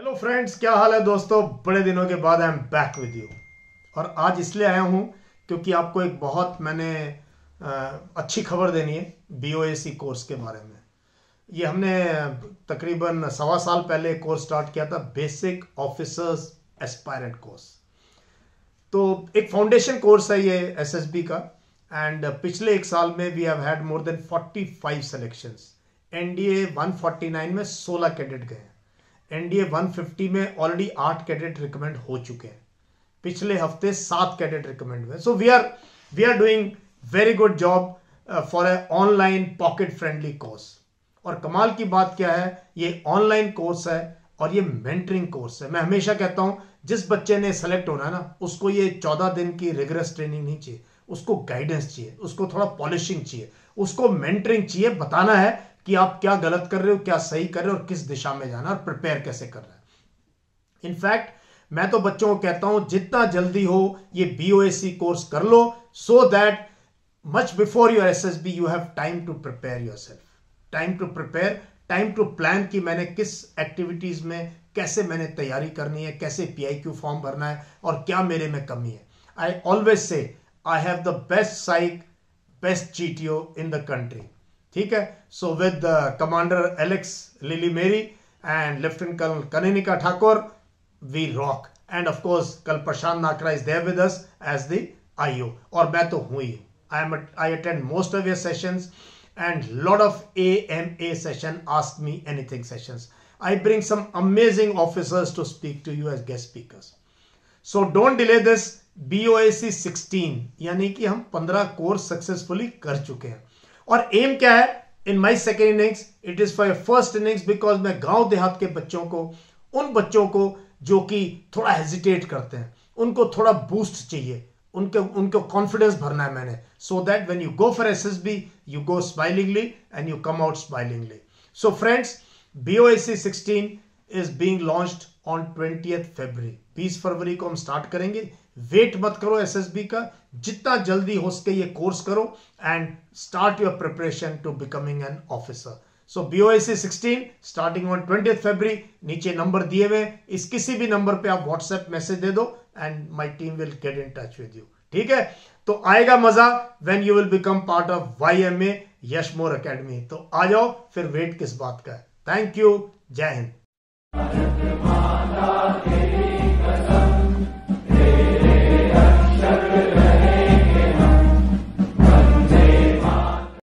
hello friends क्या हाल है दोस्तों बड़े दिनों के बाद I am back with you और आज इसलिए आया हूँ क्योंकि आपको एक बहुत मैंने अच्छी खबर देनी है बी कोर्स के बारे में ये हमने तकरीबन सवा साल पहले कोर्स स्टार्ट किया था बेसिक ऑफिसर्स एस्पायरेंट कोर्स तो एक फाउंडेशन कोर्स है ये एसएसबी का एंड पिछले एक साल में we have had more than 45 selections NDA 149 में 16 कैंडिडेट गए हैं एनडीए 150 में ऑलरेडी आठ कैडेट रिकमेंड हो चुके हैं पिछले हफ्ते सात कैडेट रिकमेंड हुए so we are we are doing very good job for a online pocket friendly course और कमाल की बात क्या है ये ऑनलाइन कोर्स है और ये मेंटरिंग कोर्स है मैं हमेशा कहता हूं जिस बच्चे ने सेलेक्ट होना है ना उसको ये चौदह दिन की रिगरस ट्रेनिंग नहीं चाहिए उसको गाइडेंस चाहिए उसको थोड़ा पॉलिशिंग चाहिए उसको मेंटरिंग चाहिए बताना है कि आप क्या गलत कर रहे हो क्या सही कर रहे हो और किस दिशा में जाना और प्रिपेयर कैसे कर रहे हैं इनफैक्ट मैं तो बच्चों को कहता हूं जितना जल्दी हो ये बी कोर्स कर लो so that S S B you have time to prepare prepare self time to prepare time to plan कि मैंने किस एक्टिविटीज में कैसे मैंने तैयारी करनी है कैसे पी आई क्यू फॉर्म भरना है और क्या मेरे में कमी है I always say I have the best psych best G in the country ठीक है so with commander Alex Lily Mary and lieutenant colonel Kaninika Thakur we rock and of course col Prashant Nakra is there with us as the IO और मैं तो हूं ही I am I attend most of your sessions a session ask me anything sessions I bring some amazing officers to speak to you as guest you so don't delay this B O A C sixteen यानी कि हम पंद्रह course successfully कर चुके हैं और aim क्या है in my second innings it is for first innings because मैं गांव देहात के बच्चों को उन बच्चों को जो कि थोड़ा हेजिटेट करते हैं उनको थोड़ा बूस्ट चाहिए उनके उनको कॉन्फिडेंस भरना है मैंने so that when you go for S S B you go smilingly and you come out smilingly so friends B O S C sixteen is being launch on twenty February बीस फरवरी को हम start करेंगे wait मत करो SSB का जितना जल्दी हो सके ये कोर्स करो and start your preparation to becoming an officer so BOSC 16 starting on twenty February नीचे नंबर दिए हुए इस किसी भी नंबर पे आप व्हाट्सएप मैसेज दे दो and my team will get in touch with you ठीक है तो आएगा मजा when you will become part of Y M A Yashmor academy तो आ जाओ फिर वेट किस बात का है थैंक यू जय हिंद